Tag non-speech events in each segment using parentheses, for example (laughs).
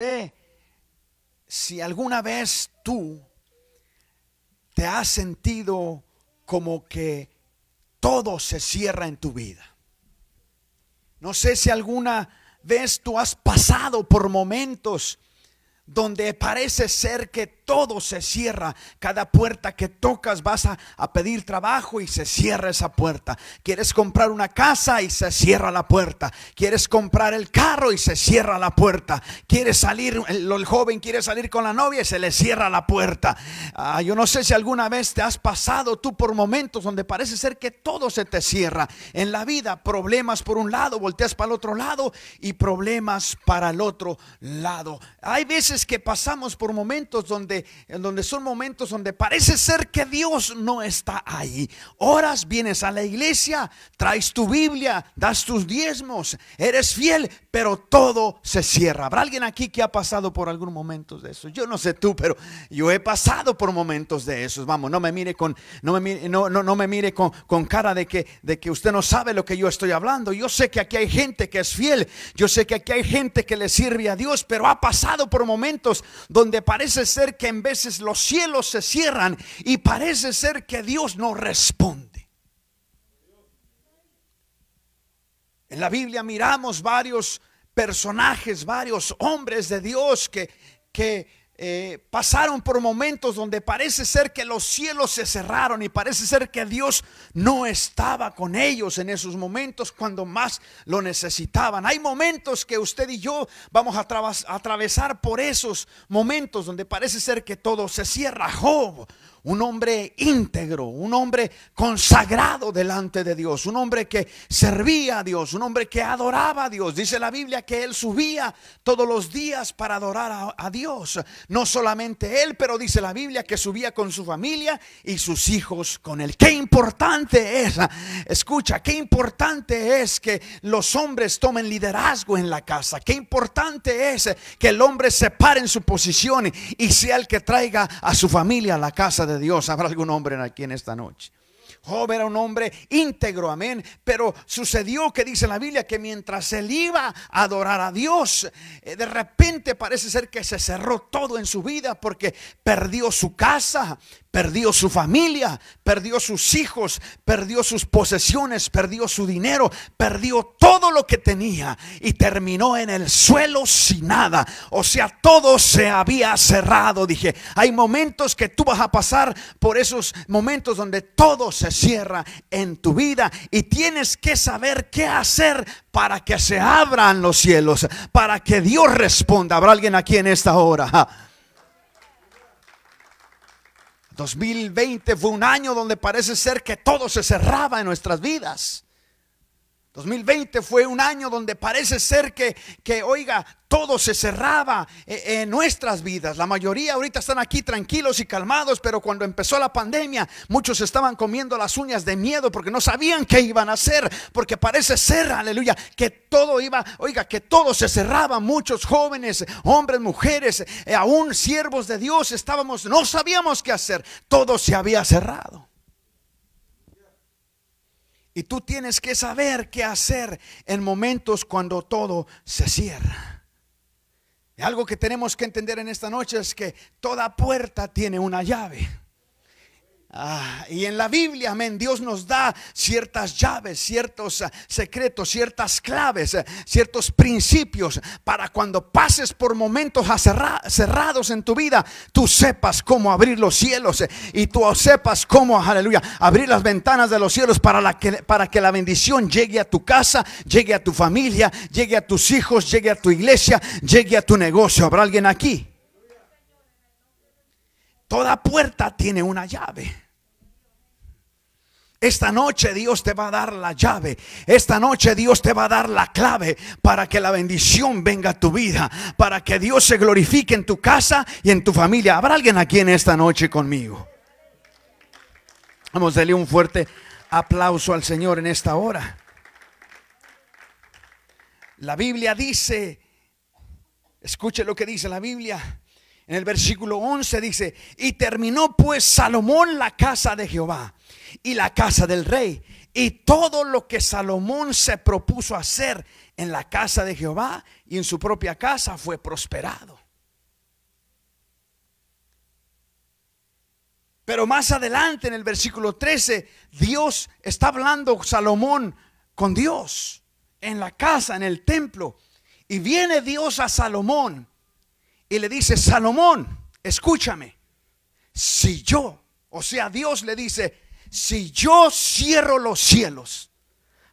sé eh, si alguna vez tú te has sentido como que todo se cierra en tu vida. No sé si alguna vez tú has pasado por momentos donde parece ser que todo se cierra. Cada puerta que tocas vas a, pedir trabajo y se cierra esa puerta. Quieres comprar una casa y se cierra la puerta. Quieres comprar el carro y se cierra la puerta. Quieres salir, el, joven quiere salir con la novia y se le cierra la puerta. Ah, yo no sé si alguna vez te has pasado tú por momentos donde parece ser que todo se te cierra. En la vida, problemas por un lado, volteas para el otro lado y problemas para el otro lado. Hay veces que pasamos por momentos donde en donde son momentos donde parece ser que Dios no está ahí. Horas vienes a la iglesia, traes tu Biblia, das tus diezmos, eres fiel, pero todo se cierra. ¿Habrá alguien aquí que ha pasado por algún momento de eso? Yo no sé tú, pero yo he pasado por momentos de esos. Vamos, no me mire con, no me mire, no, no, no me mire con, con cara de que, de que usted no sabe lo que yo estoy hablando. Yo sé que aquí hay gente que es fiel. Yo sé que aquí hay gente que le sirve a Dios, pero ha pasado por momentos donde parece ser que en veces los cielos se cierran y parece ser que Dios no responde. En la Biblia miramos varios personajes, varios hombres de Dios que, que eh, pasaron por momentos donde parece ser que los cielos se cerraron y parece ser que Dios no estaba con ellos en esos momentos cuando más lo necesitaban. Hay momentos que usted y yo vamos a atravesar por esos momentos donde parece ser que todo se cierra. Job un hombre íntegro, un hombre consagrado delante de Dios, un hombre que servía a Dios, un hombre que adoraba a Dios. Dice la Biblia que él subía todos los días para adorar a, Dios. No solamente él, pero dice la Biblia que subía con su familia y sus hijos con él. Qué importante es, escucha, qué importante es que los hombres tomen liderazgo en la casa. Qué importante es que el hombre se pare en su posición y sea el que traiga a su familia a la casa de Dios. Habrá algún hombre aquí en esta noche. Job era un hombre íntegro, amén. Pero sucedió que dice la Biblia que mientras él iba a adorar a Dios, eh, de repente parece ser que se cerró todo en su vida porque perdió su casa, perdió su familia, perdió sus hijos, perdió sus posesiones, perdió su dinero, perdió todo lo que tenía y terminó en el suelo sin nada. O sea, todo se había cerrado. Dije, hay momentos que tú vas a pasar por esos momentos donde todo se cierra en tu vida y tienes que saber qué hacer para que se abran los cielos, para que Dios responda. ¿Habrá alguien aquí en esta hora? 2020 fue un año donde parece ser que todo se cerraba en nuestras vidas. 2020 fue un año donde parece ser que, que oiga, todo se cerraba eh, eh, en nuestras vidas. La mayoría ahorita están aquí tranquilos y calmados, pero cuando empezó la pandemia, muchos estaban comiendo las uñas de miedo porque no sabían qué iban a hacer, porque parece ser, aleluya, que todo iba, oiga, que todo se cerraba. Muchos jóvenes, hombres, mujeres, eh, aún siervos de Dios, estábamos, no sabíamos qué hacer. Todo se había cerrado. Y tú tienes que saber qué hacer en momentos cuando todo se cierra. algo que tenemos que entender en esta noche es que toda puerta tiene una llave. Ah, y en la Biblia, amén, Dios nos da ciertas llaves, ciertos ah, secretos, ciertas claves, ah, ciertos principios para cuando pases por momentos cerrados en tu vida, tú sepas cómo abrir los cielos eh, y tú sepas cómo, aleluya, abrir las ventanas de los cielos para, para que la bendición llegue a tu casa, llegue a tu familia, llegue a tus hijos, llegue a tu iglesia, llegue a tu negocio. ¿Habrá alguien aquí? Toda puerta tiene una llave. Esta noche Dios te va a dar la llave. Esta noche Dios te va a dar la clave para que la bendición venga a tu vida, para que Dios se glorifique en tu casa y en tu familia. ¿Habrá alguien aquí en esta noche conmigo? Vamos a darle un fuerte aplauso al Señor en esta hora. La Biblia dice, escuche lo que dice la Biblia, en el versículo 11 dice, y terminó pues Salomón la casa de Jehová y la casa del rey y todo lo que Salomón se propuso hacer en la casa de Jehová y en su propia casa fue prosperado. Pero más adelante en el versículo 13, Dios está hablando Salomón con Dios en la casa, en el templo. Y viene Dios a Salomón y le dice, Salomón, escúchame, si yo, o sea, Dios le dice, si yo cierro los cielos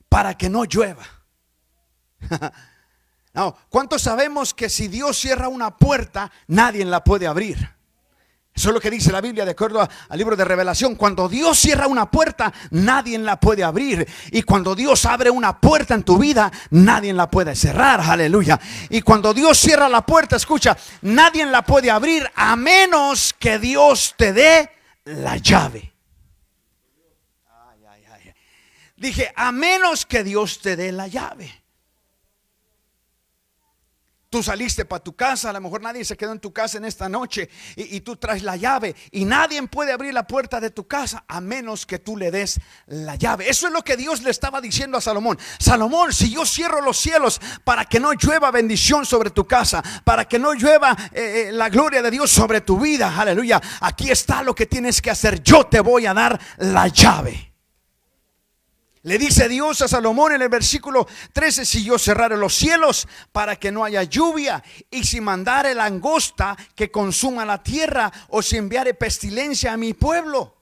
para que no llueva. (laughs) no, ¿cuántos sabemos que si Dios cierra una puerta, nadie la puede abrir? Eso es lo que dice la Biblia de acuerdo al libro de Revelación. Cuando Dios cierra una puerta, nadie la puede abrir. Y cuando Dios abre una puerta en tu vida, nadie la puede cerrar. Aleluya. Y cuando Dios cierra la puerta, escucha, nadie la puede abrir a menos que Dios te dé la llave. Ay, ay, ay. Dije, a menos que Dios te dé la llave. Tú saliste para tu casa, a lo mejor nadie se quedó en tu casa en esta noche y, tú traes la llave y nadie puede abrir la puerta de tu casa a menos que tú le des la llave. Eso es lo que Dios le estaba diciendo a Salomón. Salomón, si yo cierro los cielos para que no llueva bendición sobre tu casa, para que no llueva eh, eh, la gloria de Dios sobre tu vida, aleluya, aquí está lo que tienes que hacer. Yo te voy a dar la llave. Le dice Dios a Salomón en el versículo 13, si yo cerraré los cielos para que no haya lluvia, y si mandare langosta que consuma la tierra, o si enviare pestilencia a mi pueblo.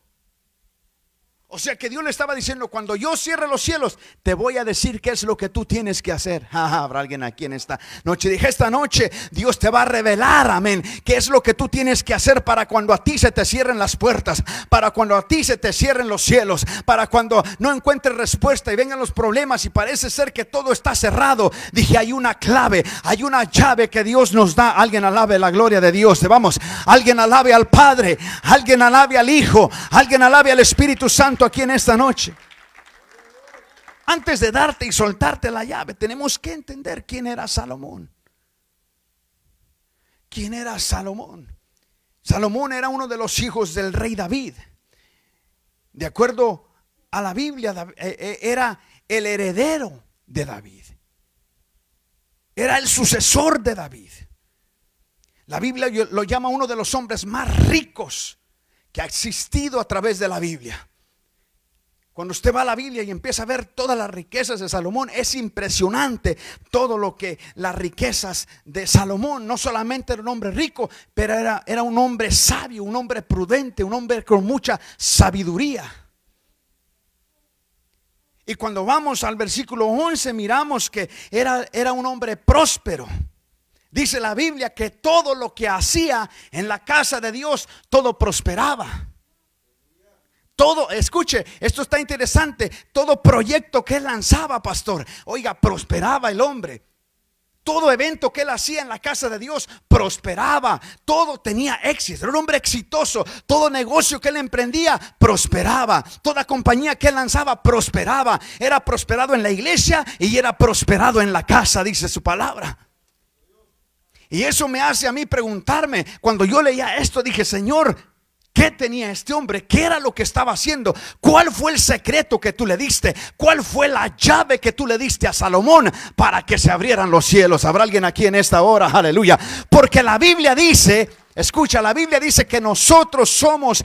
O sea que Dios le estaba diciendo, cuando yo cierre los cielos, te voy a decir qué es lo que tú tienes que hacer. (laughs) Ah, habrá alguien aquí en esta noche. Dije, esta noche Dios te va a revelar, amén, qué es lo que tú tienes que hacer para cuando a ti se te cierren las puertas, para cuando a ti se te cierren los cielos, para cuando no encuentres respuesta y vengan los problemas y parece ser que todo está cerrado. Dije, hay una clave, hay una llave que Dios nos da. Alguien alabe la gloria de Dios. Vamos, alguien alabe al Padre, alguien alabe al Hijo, alguien alabe al Espíritu Santo aquí en esta noche. Antes de darte y soltarte la llave, tenemos que entender quién era Salomón. ¿Quién era Salomón? Salomón era uno de los hijos del rey David. De acuerdo a la Biblia, eh, eh, era el heredero de David. Era el sucesor de David. La Biblia lo llama uno de los hombres más ricos que ha existido a través de la Biblia. Cuando usted va a la Biblia y empieza a ver todas las riquezas de Salomón, es impresionante todo lo que las riquezas de Salomón, no solamente era un hombre rico, pero era, era un hombre sabio, un hombre prudente, un hombre con mucha sabiduría. Y cuando vamos al versículo 11, miramos que era, era un hombre próspero. Dice la Biblia que todo lo que hacía en la casa de Dios, todo prosperaba. Todo, escuche, esto está interesante. Todo proyecto que él lanzaba, pastor, oiga, prosperaba el hombre. Todo evento que él hacía en la casa de Dios prosperaba. Todo tenía éxito. Era un hombre exitoso. Todo negocio que él emprendía prosperaba. Toda compañía que él lanzaba prosperaba. Era prosperado en la iglesia y era prosperado en la casa, dice su palabra. Y eso me hace a mí preguntarme, cuando yo leía esto, dije, Señor, ¿Qué tenía este hombre? ¿Qué era lo que estaba haciendo? ¿Cuál fue el secreto que tú le diste? ¿Cuál fue la llave que tú le diste a Salomón para que se abrieran los cielos? ¿Habrá alguien aquí en esta hora? Aleluya. Porque la Biblia dice, escucha, la Biblia dice que nosotros somos,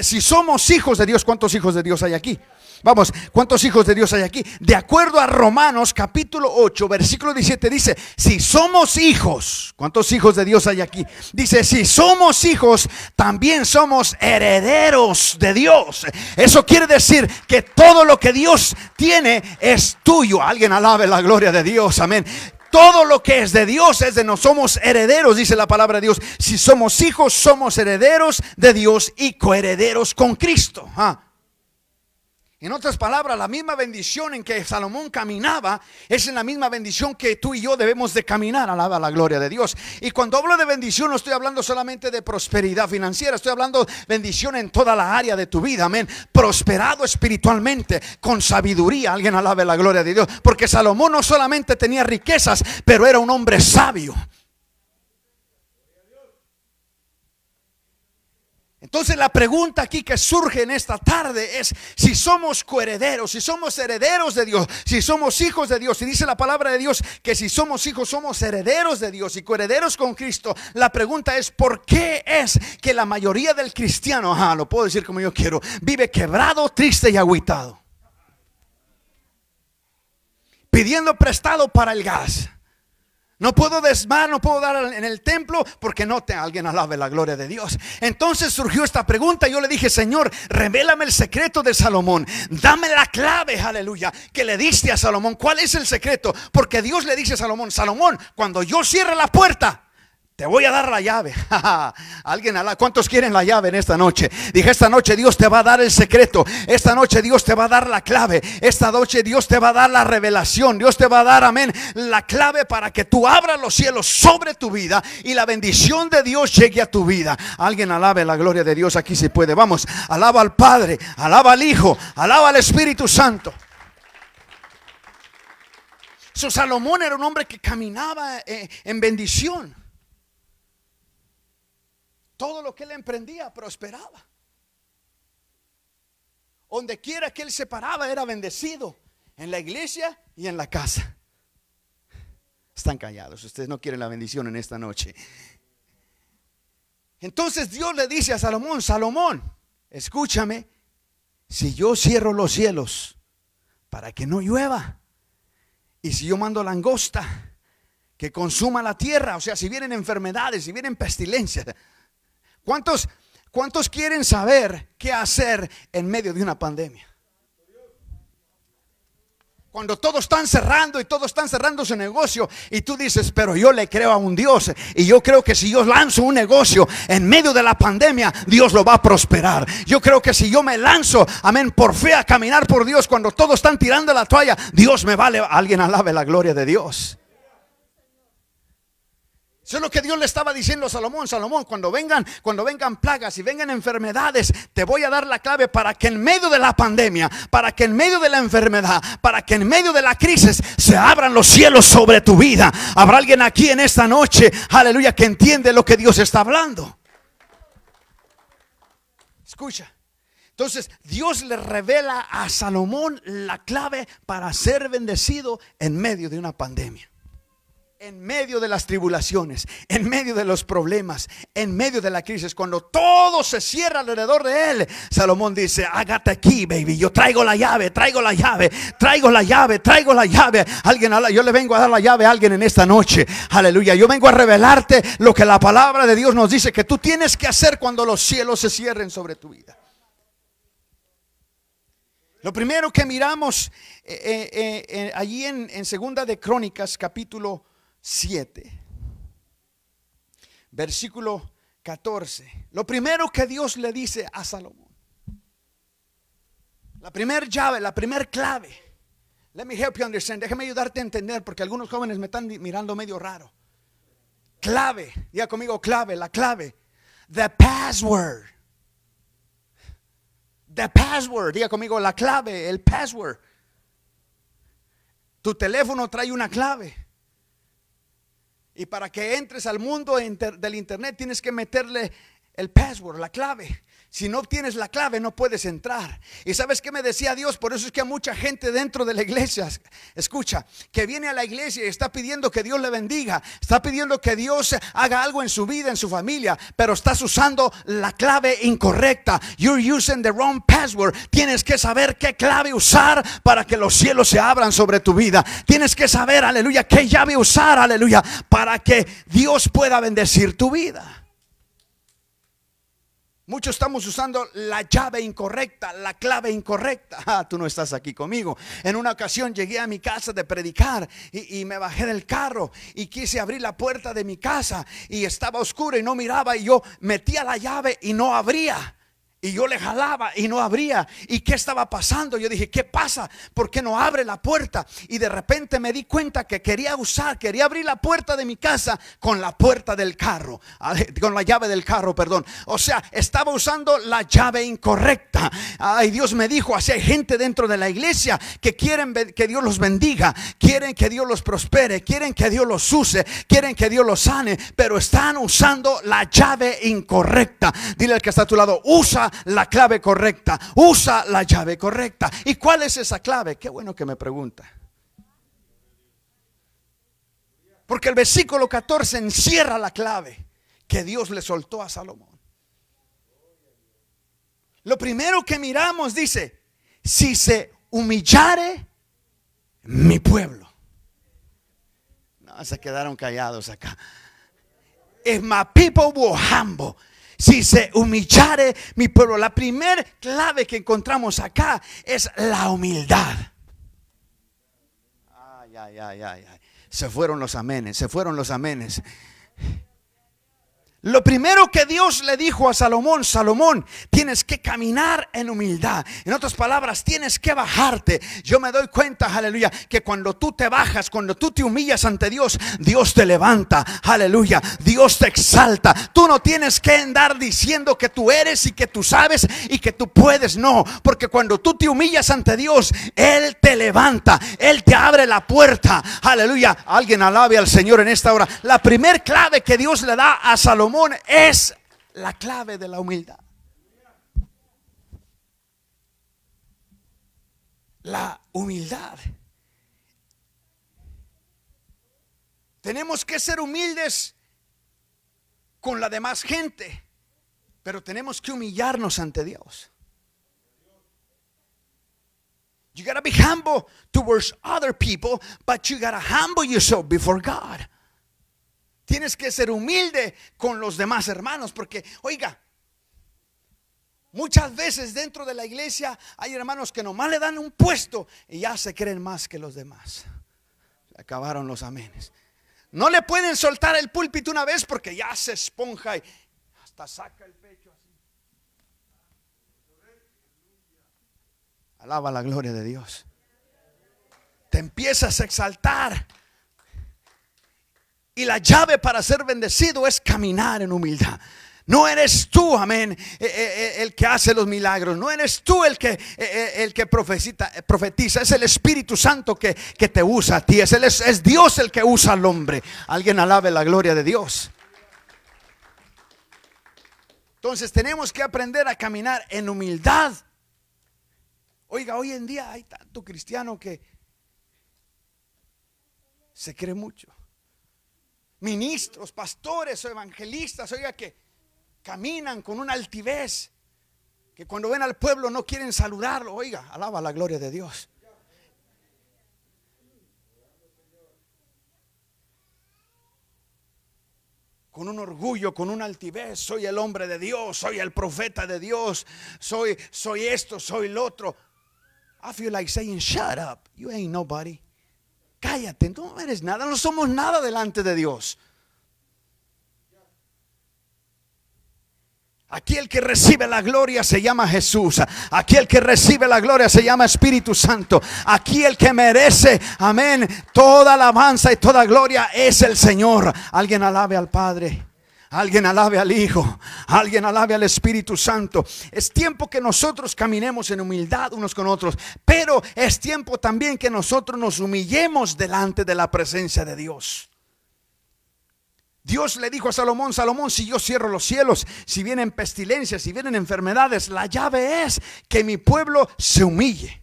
si somos hijos de Dios, ¿cuántos hijos de Dios hay aquí? Vamos, ¿cuántos hijos de Dios hay aquí? De acuerdo a Romanos capítulo 8, versículo 17 dice, si somos hijos, ¿cuántos hijos de Dios hay aquí? Dice, si somos hijos, también somos herederos de Dios. Eso quiere decir que todo lo que Dios tiene es tuyo. Alguien alabe la gloria de Dios, amén. Todo lo que es de Dios es de nosotros. Somos herederos, dice la palabra de Dios. Si somos hijos, somos herederos de Dios y coherederos con Cristo. Ah, en otras palabras, la misma bendición en que Salomón caminaba es en la misma bendición que tú y yo debemos de caminar, alaba la gloria de Dios. Y cuando hablo de bendición no estoy hablando solamente de prosperidad financiera, estoy hablando bendición en toda la área de tu vida, amén. Prosperado espiritualmente, con sabiduría, alguien alabe la gloria de Dios. Porque Salomón no solamente tenía riquezas, pero era un hombre sabio. Entonces la pregunta aquí que surge en esta tarde es si somos coherederos, si somos herederos de Dios, si somos hijos de Dios. Y dice la palabra de Dios que si somos hijos somos herederos de Dios y coherederos con Cristo. La pregunta es ¿por qué es que la mayoría del cristiano, ajá, lo puedo decir como yo quiero, vive quebrado, triste y agüitado? Pidiendo prestado para el gas no puedo desmar, no puedo dar en el templo porque no te alguien alabe la gloria de Dios. Entonces surgió esta pregunta. Yo le dije, Señor, revélame el secreto de Salomón. Dame la clave, aleluya, que le diste a Salomón. ¿Cuál es el secreto? Porque Dios le dice a Salomón, Salomón, cuando yo cierre la puerta, te voy a dar la llave. (laughs) Alguien ¿cuántos quieren la llave en esta noche? Dije, esta noche Dios te va a dar el secreto. Esta noche Dios te va a dar la clave. Esta noche Dios te va a dar la revelación. Dios te va a dar, amén, la clave para que tú abras los cielos sobre tu vida y la bendición de Dios llegue a tu vida. Alguien alabe la gloria de Dios aquí si puede. Vamos, alaba al Padre, alaba al Hijo, alaba al Espíritu Santo. Su Salomón era un hombre que caminaba eh, en bendición todo lo que él emprendía prosperaba. Donde quiera que él se paraba era bendecido, en la iglesia y en la casa. Están callados, ustedes no quieren la bendición en esta noche. Entonces Dios le dice a Salomón, Salomón, escúchame, si yo cierro los cielos para que no llueva, y si yo mando langosta que consuma la tierra, o sea, si vienen enfermedades, si vienen pestilencias, ¿Cuántos, ¿Cuántos quieren saber qué hacer en medio de una pandemia? Cuando todos están cerrando y todos están cerrando su negocio y tú dices, pero yo le creo a un Dios y yo creo que si yo lanzo un negocio en medio de la pandemia, Dios lo va a prosperar. Yo creo que si yo me lanzo, amén, por fe a caminar por Dios, cuando todos están tirando la toalla, Dios me vale. Alguien alabe la gloria de Dios. Eso es lo que Dios le estaba diciendo a Salomón. Salomón, cuando vengan, cuando vengan plagas y vengan enfermedades, te voy a dar la clave para que en medio de la pandemia, para que en medio de la enfermedad, para que en medio de la crisis se abran los cielos sobre tu vida. Habrá alguien aquí en esta noche, aleluya, que entiende lo que Dios está hablando. Escucha. Entonces, Dios le revela a Salomón la clave para ser bendecido en medio de una pandemia en medio de las tribulaciones, en medio de los problemas, en medio de la crisis, cuando todo se cierra alrededor de él, Salomón dice, hágate aquí, baby, yo traigo la llave, traigo la llave, traigo la llave, traigo la llave. Alguien, yo le vengo a dar la llave a alguien en esta noche. Aleluya, yo vengo a revelarte lo que la palabra de Dios nos dice que tú tienes que hacer cuando los cielos se cierren sobre tu vida. Lo primero que miramos eh, eh, eh, allí en, en Segunda de Crónicas, capítulo 7, versículo 14. Lo primero que Dios le dice a Salomón. La primera llave, la primera clave. Let me help you understand. Déjame ayudarte a entender porque algunos jóvenes me están mirando medio raro. Clave, diga conmigo clave, la clave. The password. The password, diga conmigo la clave, el password. Tu teléfono trae una clave. Y para que entres al mundo del Internet tienes que meterle el password, la clave. Si no tienes la clave, no puedes entrar. Y sabes qué me decía Dios, por eso es que hay mucha gente dentro de la iglesia, escucha, que viene a la iglesia y está pidiendo que Dios le bendiga, está pidiendo que Dios haga algo en su vida, en su familia, pero estás usando la clave incorrecta. You're using the wrong password. Tienes que saber qué clave usar para que los cielos se abran sobre tu vida. Tienes que saber, aleluya, qué llave usar, aleluya, para que Dios pueda bendecir tu vida. Muchos estamos usando la llave incorrecta, la clave incorrecta. (laughs) Ah, tú no estás aquí conmigo. En una ocasión llegué a mi casa de predicar y, me bajé del carro y quise abrir la puerta de mi casa y estaba oscuro y no miraba y yo metía la llave y no abría. Y yo le jalaba y no abría. ¿Y qué estaba pasando? Yo dije, ¿qué pasa? ¿Por qué no abre la puerta? Y de repente me di cuenta que quería usar, quería abrir la puerta de mi casa con la puerta del carro, con la llave del carro, perdón. O sea, estaba usando la llave incorrecta. Ay, Dios me dijo, así hay gente dentro de la iglesia que quieren que Dios los bendiga, quieren que Dios los prospere, quieren que Dios los use, quieren que Dios los sane, pero están usando la llave incorrecta. Dile al que está a tu lado, usa la clave correcta, usa la llave correcta. ¿Y cuál es esa clave? Qué bueno que me pregunta. Porque el versículo 14 encierra la clave que Dios le soltó a Salomón. Lo primero que miramos dice, si se humillare mi pueblo. se quedaron callados acá. my people humble si se humillare mi pueblo. La primera clave que encontramos acá es la humildad. Ay, ay, ay, ay, ay. Se fueron los amenes, se fueron los amenes. Lo primero que Dios le dijo a Salomón, Salomón, tienes que caminar en humildad. En otras palabras, tienes que bajarte. Yo me doy cuenta, aleluya, que cuando tú te bajas, cuando tú te humillas ante Dios, Dios te levanta, aleluya, Dios te exalta. Tú no tienes que andar diciendo que tú eres y que tú sabes y que tú puedes, no, porque cuando tú te humillas ante Dios, Él te levanta, Él te abre la puerta, aleluya. Alguien alabe al Señor en esta hora. La primer clave que Dios le da a Salomón es la clave de la humildad. La humildad. Tenemos que ser humildes con la demás gente, pero tenemos que humillarnos ante Dios. You gotta be humble towards other people, but you gotta humble yourself before God. Tienes que ser humilde con los demás hermanos, porque, oiga, muchas veces dentro de la iglesia hay hermanos que nomás le dan un puesto y ya se creen más que los demás. acabaron los amenes. No le pueden soltar el púlpito una vez porque ya se esponja y hasta saca el pecho así. Alaba la gloria de Dios. Te empiezas a exaltar y la llave para ser bendecido es caminar en humildad. No eres tú, amén, eh, eh, eh, el que hace los milagros. No eres tú el que, el que profetiza. Es el Espíritu Santo que, te usa a ti. Es, es Dios el que usa al hombre. Alguien alabe la gloria de Dios. Entonces tenemos que aprender a caminar en humildad. Oiga, hoy en día hay tanto cristiano que se cree mucho ministros, pastores o evangelistas, oiga, que caminan con una altivez, que cuando ven al pueblo no quieren saludarlo, oiga, alaba la gloria de Dios. con un orgullo, con una altivez, soy el hombre de Dios, soy el profeta de Dios, soy soy esto, soy el otro. I feel like saying shut up, you ain't nobody. Cállate, no eres nada, no somos nada delante de Dios. Aquí el que recibe la gloria se llama Jesús. Aquí el que recibe la gloria se llama Espíritu Santo. Aquí el que merece, amén, toda alabanza y toda gloria es el Señor. Alguien alabe al Padre. Alguien alabe al Hijo, alguien alabe al Espíritu Santo. Es tiempo que nosotros caminemos en humildad unos con otros, pero es tiempo también que nosotros nos humillemos delante de la presencia de Dios. Dios le dijo a Salomón, Salomón, si yo cierro los cielos, si vienen pestilencias, si vienen enfermedades, la llave es que mi pueblo se humille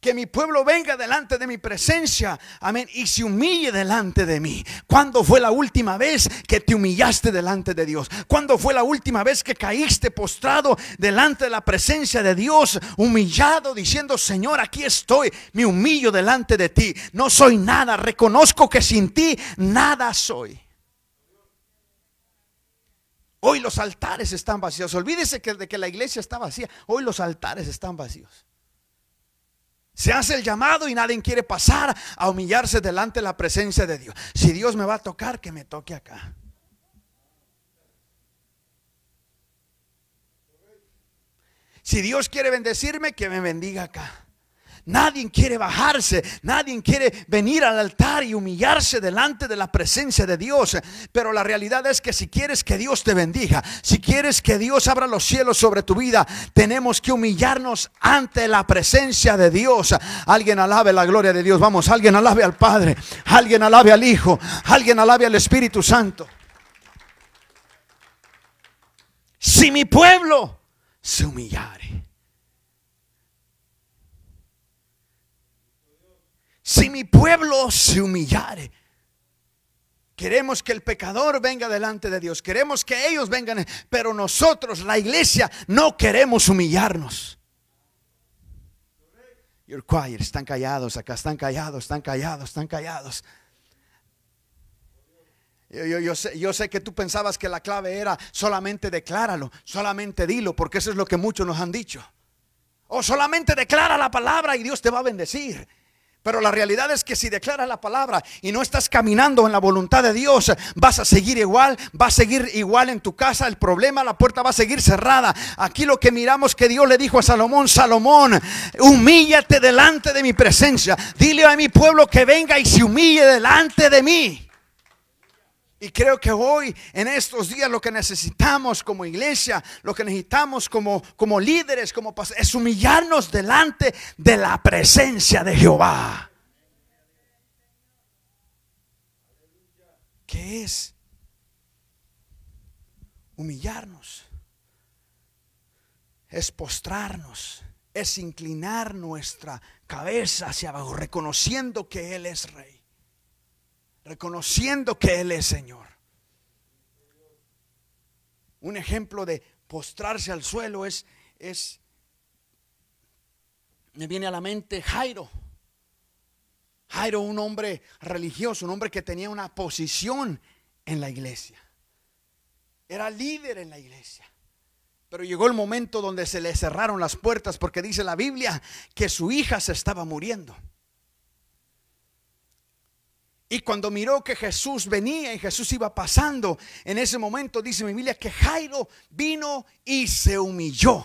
que mi pueblo venga delante de mi presencia, amén, y se humille delante de mí. ¿Cuándo fue la última vez que te humillaste delante de Dios? ¿Cuándo fue la última vez que caíste postrado delante de la presencia de Dios, humillado, diciendo, Señor, aquí estoy, me humillo delante de ti, no soy nada, reconozco que sin ti nada soy? Hoy los altares están vacíos. Olvídese que, de que la iglesia está vacía. Hoy los altares están vacíos. Se hace el llamado y nadie quiere pasar a humillarse delante de la presencia de Dios. Si Dios me va a tocar, que me toque acá. Si Dios quiere bendecirme, que me bendiga acá. Nadie quiere bajarse, nadie quiere venir al altar y humillarse delante de la presencia de Dios. Pero la realidad es que si quieres que Dios te bendiga, si quieres que Dios abra los cielos sobre tu vida, tenemos que humillarnos ante la presencia de Dios. Alguien alabe la gloria de Dios. Vamos, alguien alabe al Padre, alguien alabe al Hijo, alguien alabe al Espíritu Santo. Si mi pueblo se humillare si mi pueblo se humillare. Queremos que el pecador venga delante de Dios. Queremos que ellos vengan. Pero nosotros, la iglesia, no queremos humillarnos. Your choir, están callados acá, están callados, están callados, están callados. Yo, yo, sé, yo sé que tú pensabas que la clave era solamente decláralo, solamente dilo, porque eso es lo que muchos nos han dicho. O oh, solamente declara la palabra y Dios te va a bendecir. Pero la realidad es que si declaras la palabra y no estás caminando en la voluntad de Dios, vas a seguir igual, va a seguir igual en tu casa, el problema, la puerta va a seguir cerrada. Aquí lo que miramos que Dios le dijo a Salomón, Salomón, humíllate delante de mi presencia. Dile a mi pueblo que venga y se humille delante de mí. Y creo que hoy, en estos días, lo que necesitamos como iglesia, lo que necesitamos como, como líderes, como es humillarnos delante de la presencia de Jehová. ¿Qué es? Humillarnos. Es postrarnos. Es inclinar nuestra cabeza hacia abajo, reconociendo que Él es rey reconociendo que Él es Señor. Un ejemplo de postrarse al suelo es, es, me viene a la mente Jairo. Jairo, un hombre religioso, un hombre que tenía una posición en la iglesia. Era líder en la iglesia. Pero llegó el momento donde se le cerraron las puertas porque dice la Biblia que su hija se estaba muriendo. Y cuando miró que Jesús venía y Jesús iba pasando, en ese momento dice mi Biblia que Jairo vino y se humilló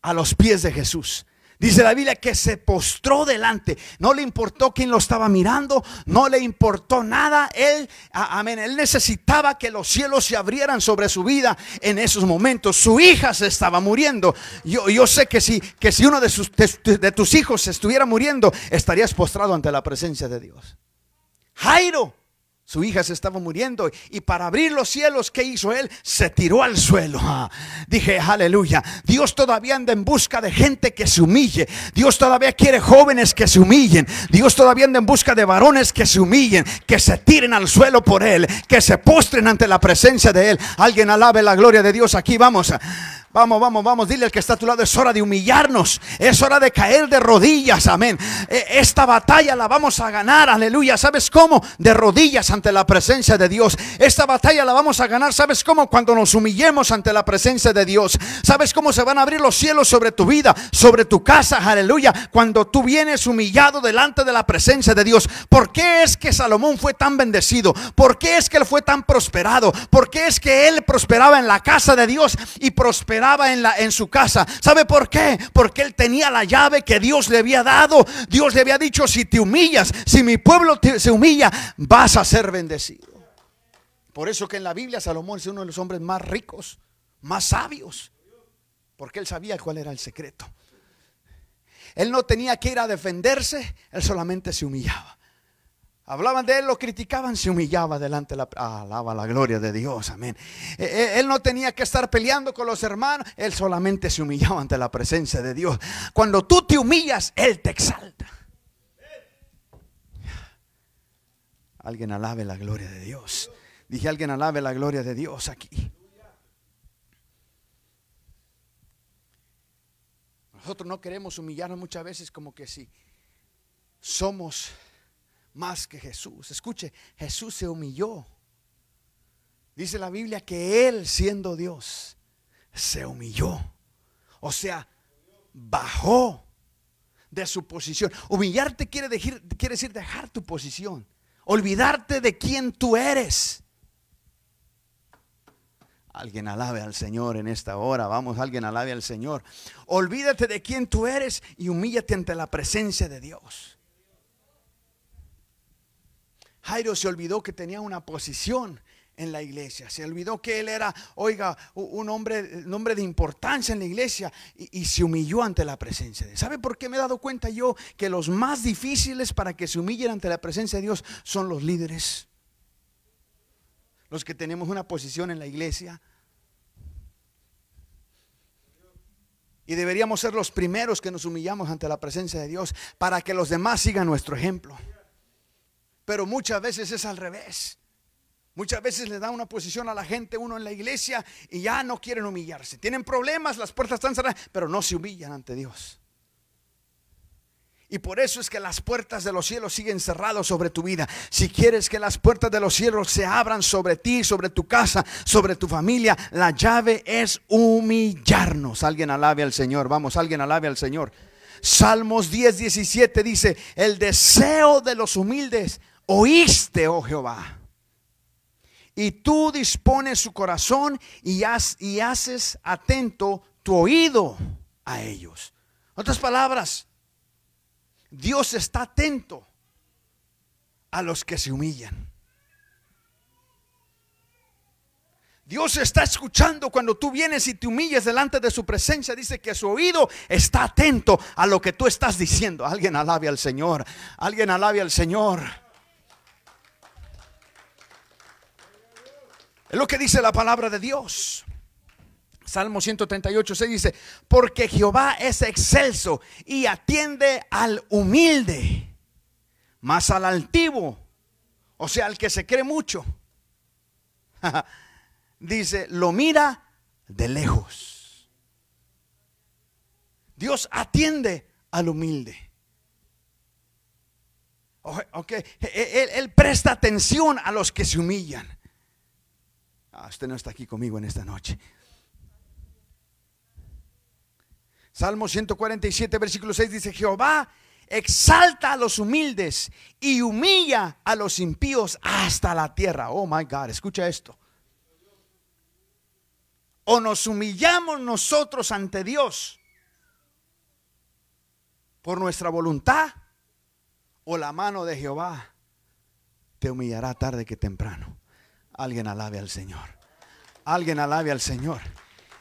a los pies de Jesús. Dice la Biblia que se postró delante. No le importó quién lo estaba mirando, no le importó nada. Él, amén, él necesitaba que los cielos se abrieran sobre su vida en esos momentos. Su hija se estaba muriendo. Yo, yo sé que si, que si uno de, sus, de, tus hijos se estuviera muriendo, estarías postrado ante la presencia de Dios. Jairo su hija se estaba muriendo y para abrir los cielos, ¿qué hizo él? Se tiró al suelo. (laughs) dije, aleluya. Dios todavía anda en busca de gente que se humille. Dios todavía quiere jóvenes que se humillen. Dios todavía anda en busca de varones que se humillen, que se tiren al suelo por él, que se postren ante la presencia de él. Alguien alabe la gloria de Dios. Aquí vamos. Vamos, vamos, vamos. Dile al que está a tu lado, es hora de humillarnos. Es hora de caer de rodillas. Amén. E, esta batalla la vamos a ganar. Aleluya. ¿Sabes cómo? De rodillas ante la presencia de Dios. Esta batalla la vamos a ganar. ¿Sabes cómo? Cuando nos humillemos ante la presencia de Dios. ¿Sabes cómo se van a abrir los cielos sobre tu vida, sobre tu casa? Aleluya. Cuando tú vienes humillado delante de la presencia de Dios. ¿Por qué es que Salomón fue tan bendecido? ¿Por qué es que él fue tan prosperado? ¿Por qué es que él prosperaba en la casa de Dios y prosperaba? en, su casa. ¿Sabe por qué? Porque él tenía la llave que Dios le había dado. Dios le había dicho, si te humillas, si mi pueblo se humilla, vas a ser bendecido. Por eso que en la Biblia Salomón es uno de los hombres más ricos, más sabios, porque él sabía cuál era el secreto. Él no tenía que ir a defenderse, él solamente se humillaba. Hablaban de él, lo criticaban, se humillaba delante la... Alaba la gloria de Dios, amén. E, e, él no tenía que estar peleando con los hermanos, él solamente se humillaba ante la presencia de Dios. Cuando tú te humillas, él te exalta. Alguien alabe la gloria de Dios. Dije, alguien alabe la gloria de Dios aquí. Nosotros no queremos humillarnos muchas veces como que si somos más que Jesús. Escuche, Jesús se humilló. Dice la Biblia que Él siendo Dios, se humilló. O sea, bajó de su posición. Humillarte quiere decir, dejar tu posición. Olvidarte de quién tú eres. Alguien alabe al Señor en esta hora. Vamos, alguien alabe al Señor. Olvídate de quién tú eres y humíllate ante la presencia de Dios. Jairo se olvidó que tenía una posición en la iglesia. Se olvidó que él era, oiga, un hombre, un hombre de importancia en la iglesia y, se humilló ante la presencia de Dios. ¿Sabe por qué me he dado cuenta yo que los más difíciles para que se humillen ante la presencia de Dios son los líderes? Los que tenemos una posición en la iglesia. Y deberíamos ser los primeros que nos humillamos ante la presencia de Dios para que los demás sigan nuestro ejemplo. Pero muchas veces es al revés. Muchas veces le da una posición a la gente, uno en la iglesia, y ya no quieren humillarse. Tienen problemas, las puertas están cerradas, pero no se humillan ante Dios. Y por eso es que las puertas de los cielos siguen cerradas sobre tu vida. Si quieres que las puertas de los cielos se abran sobre ti, sobre tu casa, sobre tu familia, la llave es humillarnos. Alguien alabe al Señor. Vamos, alguien alabe al Señor. Salmos 10, 17 dice, el deseo de los humildes oíste, oh Jehová. Y tú dispones su corazón y, haces atento tu oído a ellos. Otras palabras, Dios está atento a los que se humillan. Dios está escuchando cuando tú vienes y te humillas delante de su presencia. Dice que su oído está atento a lo que tú estás diciendo. Alguien alabe al Señor. Alguien alabe al Señor. Es lo que dice la palabra de Dios. Salmo 138, se dice, porque Jehová es excelso y atiende al humilde, más al altivo, o sea, al que se cree mucho. (laughs) dice, lo mira de lejos. Dios atiende al humilde. Okay. E, e, él presta atención a los que se humillan. Ah, usted no está aquí conmigo en esta noche. Salmo 147, versículo 6 dice, Jehová exalta a los humildes y humilla a los impíos hasta la tierra. Oh, my God, escucha esto. O nos humillamos nosotros ante Dios por nuestra voluntad o la mano de Jehová te humillará tarde que temprano. Alguien alabe al Señor. Alguien alabe al Señor.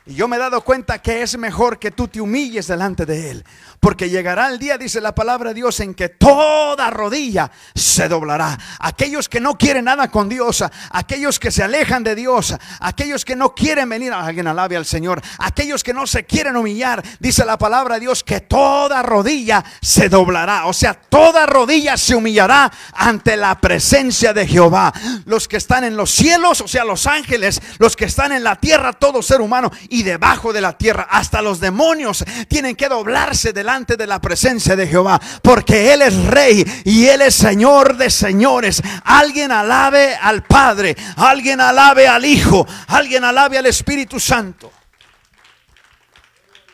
Y yo me he dado cuenta que es mejor que tú te humilles delante de Él. Porque llegará el día, dice la palabra de Dios, en que toda rodilla se doblará. Aquellos que no quieren nada con Dios, aquellos que se alejan de Dios, aquellos que no quieren venir, a alguien alabe al Señor, aquellos que no se quieren humillar, dice la palabra de Dios, que toda rodilla se doblará. O sea, toda rodilla se humillará ante la presencia de Jehová. Los que están en los cielos, o sea, los ángeles, los que están en la tierra, todo ser humano y debajo de la tierra. Hasta los demonios tienen que doblarse delante de la presencia de Jehová, porque Él es rey y Él es Señor de señores. Alguien alabe al Padre, alguien alabe al Hijo, alguien alabe al Espíritu Santo.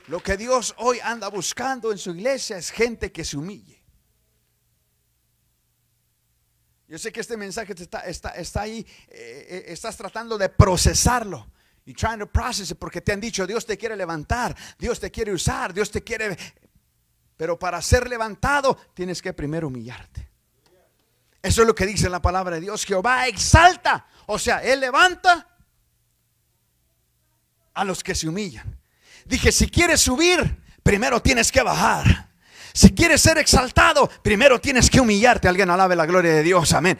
Lo que Dios hoy anda buscando en su iglesia es gente que se humille. Yo sé que este mensaje está, ahí, eh, eh, estás tratando de procesarlo y trying to process porque te han dicho Dios te quiere levantar, Dios te quiere usar, Dios te quiere. Pero para ser levantado tienes que primero humillarte. Eso es lo que dice la palabra de Dios. Jehová exalta, o sea, Él levanta a los que se humillan. Dije, si quieres subir, primero tienes que bajar. Si quieres ser exaltado, primero tienes que humillarte. Alguien alabe la gloria de Dios, amén.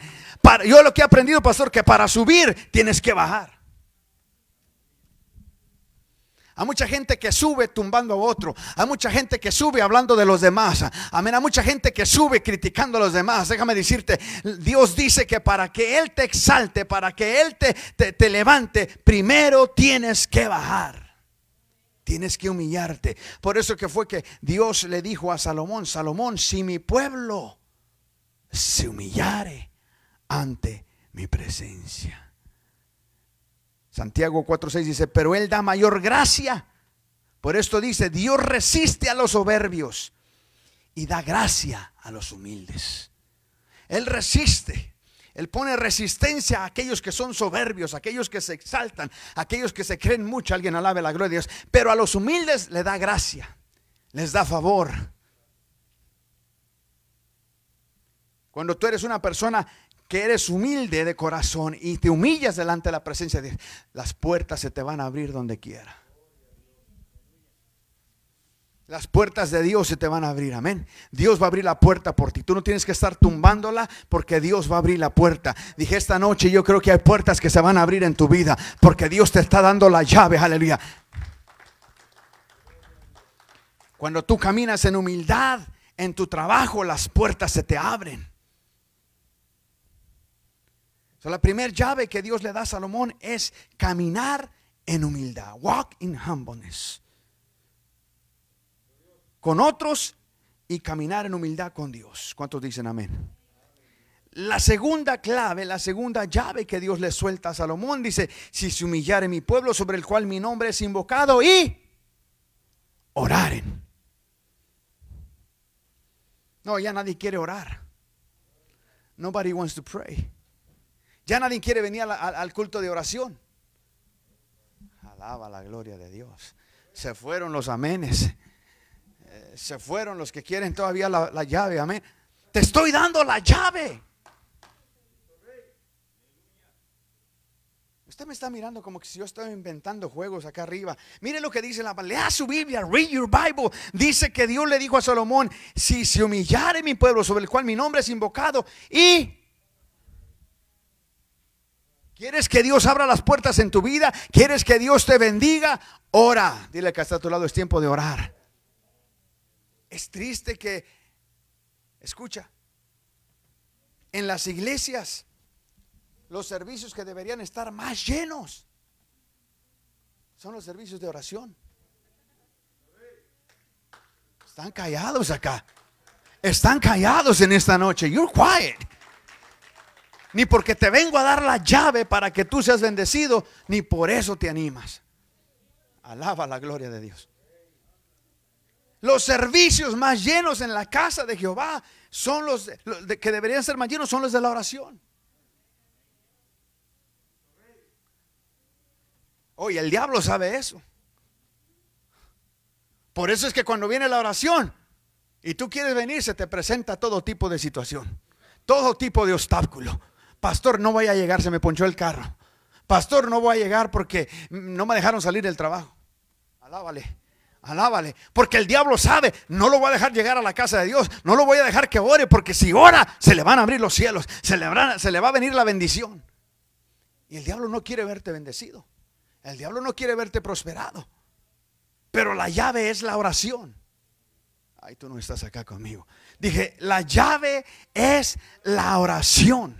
yo lo que he aprendido, pastor, que para subir tienes que bajar. Hay mucha gente que sube tumbando a otro. Hay mucha gente que sube hablando de los demás. Amén. Hay mucha gente que sube criticando a los demás. Déjame decirte, Dios dice que para que Él te exalte, para que Él te, te, te levante, primero tienes que bajar. Tienes que humillarte. Por eso que fue que Dios le dijo a Salomón, Salomón, si mi pueblo se humillare ante mi presencia. Santiago 4:6 dice, pero Él da mayor gracia. Por esto dice, Dios resiste a los soberbios y da gracia a los humildes. Él resiste. Él pone resistencia a aquellos que son soberbios, aquellos que se exaltan, aquellos que se creen mucho. Alguien alabe la gloria de Dios. Pero a los humildes le da gracia, les da favor. Cuando tú eres una persona que eres humilde de corazón y te humillas delante de la presencia de Dios, las puertas se te van a abrir donde quiera. Las puertas de Dios se te van a abrir, amén. Dios va a abrir la puerta por ti. Tú no tienes que estar tumbándola porque Dios va a abrir la puerta. Dije esta noche, yo creo que hay puertas que se van a abrir en tu vida porque Dios te está dando la llave, aleluya. Cuando tú caminas en humildad en tu trabajo, las puertas se te abren la primera llave que Dios le da a Salomón es caminar en humildad. Walk in humbleness. Con otros y caminar en humildad con Dios. ¿Cuántos dicen amén? La segunda clave, la segunda llave que Dios le suelta a Salomón dice, si se humillare mi pueblo sobre el cual mi nombre es invocado y oraren. No, ya nadie quiere orar. Nobody wants to pray. Ya nadie quiere venir al, culto de oración. Alaba la gloria de Dios. Se fueron los amenes. Eh, se fueron los que quieren todavía la, llave. Amén. Te estoy dando la llave. Usted me está mirando como que si yo estoy inventando juegos acá arriba. Mire lo que dice la Lea su Biblia, read your Bible. Dice que Dios le dijo a Salomón: Si se humillare mi pueblo, sobre el cual mi nombre es invocado, y ¿Quieres que Dios abra las puertas en tu vida? ¿Quieres que Dios te bendiga? Ora. Dile que está a tu lado, es tiempo de orar. Es triste que, escucha, en las iglesias los servicios que deberían estar más llenos son los servicios de oración. Están callados acá. Están callados en esta noche. You're quiet ni porque te vengo a dar la llave para que tú seas bendecido, ni por eso te animas. Alaba la gloria de Dios. Los servicios más llenos en la casa de Jehová son los, que deberían ser más llenos, son los de la oración. Hoy el diablo sabe eso. Por eso es que cuando viene la oración y tú quieres venir, se te presenta todo tipo de situación, todo tipo de obstáculo Pastor, no voy a llegar, se me ponchó el carro. Pastor, no voy a llegar porque no me dejaron salir del trabajo. Alábale. Alábale, porque el diablo sabe, no lo voy a dejar llegar a la casa de Dios, no lo voy a dejar que ore, porque si ora, se le van a abrir los cielos, se le, se le va a venir la bendición. Y el diablo no quiere verte bendecido, el diablo no quiere verte prosperado, pero la llave es la oración. Ay, tú no estás acá conmigo. Dije, la llave es la oración.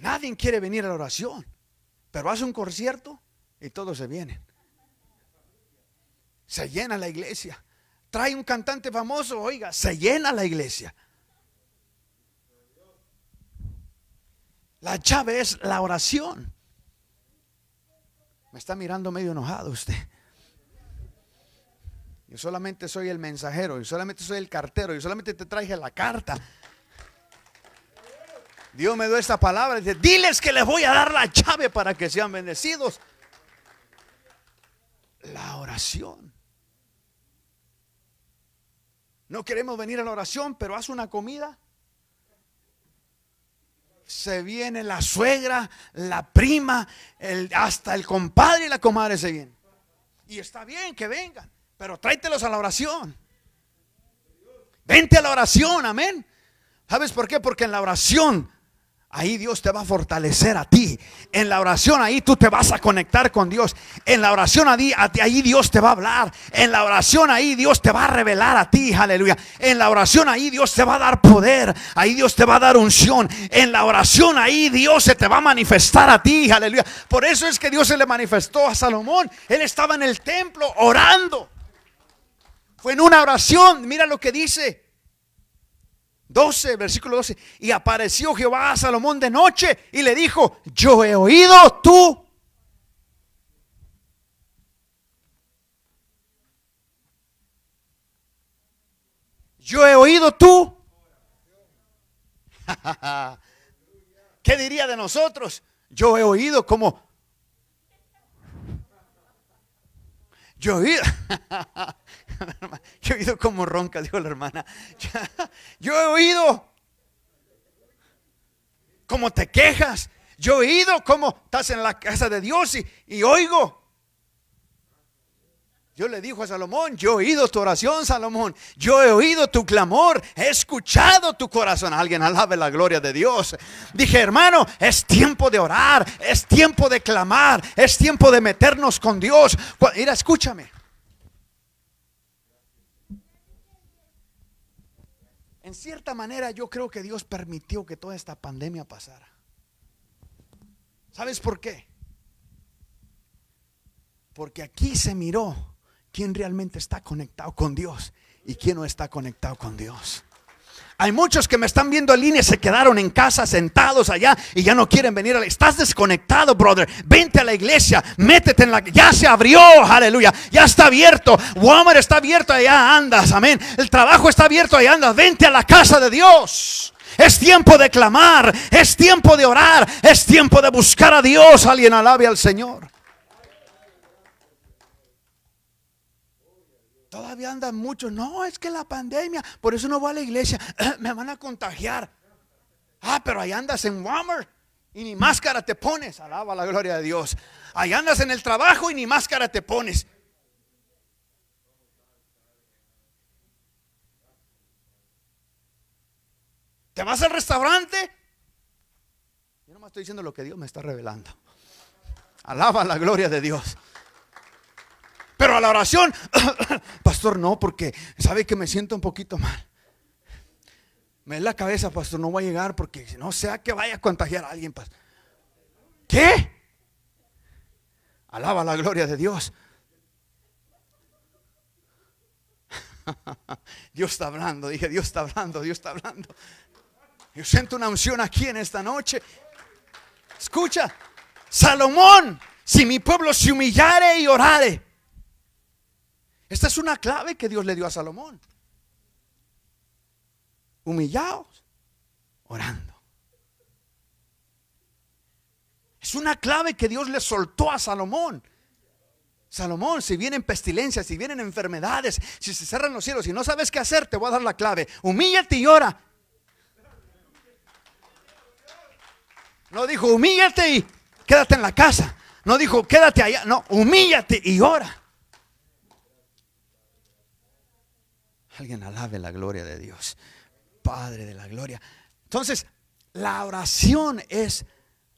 Nadie quiere venir a la oración, pero hace un concierto y todos se vienen. Se llena la iglesia. Trae un cantante famoso, oiga, se llena la iglesia. La llave es la oración. Me está mirando medio enojado usted. Yo solamente soy el mensajero, yo solamente soy el cartero, yo solamente te traje la carta. Dios me dio esta palabra dice, diles que les voy a dar la llave para que sean bendecidos. La oración. No queremos venir a la oración, pero haz una comida. Se viene la suegra, la prima, hasta el compadre y la comadre se vienen. Y está bien que vengan, pero tráetelos a la oración. Vente a la oración, amén. ¿Sabes por qué? Porque en la oración Ahí Dios te va a fortalecer a ti. En la oración ahí tú te vas a conectar con Dios. En la oración ahí, ahí Dios te va a hablar. En la oración ahí Dios te va a revelar a ti. Aleluya. En la oración ahí Dios te va a dar poder. Ahí Dios te va a dar unción. En la oración ahí Dios se te va a manifestar a ti. Aleluya. Por eso es que Dios se le manifestó a Salomón. Él estaba en el templo orando. Fue en una oración. Mira lo que dice. 12, versículo 12. Y apareció Jehová a Salomón de noche y le dijo, yo he oído tú. Yo he oído tú. (laughs) ¿Qué diría de nosotros? Yo he oído como... Yo he oído. (laughs) (laughs) Yo he oído como ronca, dijo la hermana. (laughs) Yo he oído cómo te quejas. Yo he oído como estás en la casa de Dios y, oigo. Yo le dijo a Salomón, yo he oído tu oración, Salomón, yo he oído tu clamor, he escuchado tu corazón. Alguien alabe la gloria de Dios. Dije, hermano, es tiempo de orar, es tiempo de clamar, es tiempo de meternos con Dios. Mira, escúchame. en cierta manera yo creo que Dios permitió que toda esta pandemia pasara. ¿Sabes por qué? Porque aquí se miró quién realmente está conectado con Dios y quién no está conectado con Dios. Hay muchos que me están viendo en línea, se quedaron en casa sentados allá y ya no quieren venir Estás desconectado, brother. Vente a la iglesia, métete en la... Ya se abrió, aleluya. Ya está abierto. Walmart está abierto, allá andas, amén. El trabajo está abierto, allá andas. Vente a la casa de Dios. Es tiempo de clamar, es tiempo de orar, es tiempo de buscar a Dios. Alguien alabe al Señor. Todavía andan mucho. No, es que la pandemia, por eso no voy a la iglesia. (clears throat) Me van a contagiar. Ah, pero ahí andas en Walmart y ni máscara te pones. Alaba la gloria de Dios. Ahí andas en el trabajo y ni máscara te pones. ¿Te vas al restaurante? Yo no me estoy diciendo lo que Dios me está revelando. Alaba la gloria de Dios. Pero a la oración, (coughs) pastor, no, porque sabe que me siento un poquito mal. Me da la cabeza, pastor, no voy a llegar porque no sea que vaya a contagiar a alguien. ¿Qué? Alaba la gloria de Dios. (laughs) Dios está hablando, dije, Dios está hablando, Dios está hablando. Yo siento una unción aquí en esta noche. Escucha, Salomón, si mi pueblo se humillare y orare esta es una clave que Dios le dio a Salomón. Humillados, orando. Es una clave que Dios le soltó a Salomón. Salomón, si vienen pestilencias, si vienen enfermedades, si se cerran los cielos y no sabes qué hacer, te voy a dar la clave. Humíllate y ora. No dijo, humíllate y quédate en la casa. No dijo, quédate allá. No, humíllate y ora. Alguien alabe la gloria de Dios. Padre de la gloria. Entonces, la oración es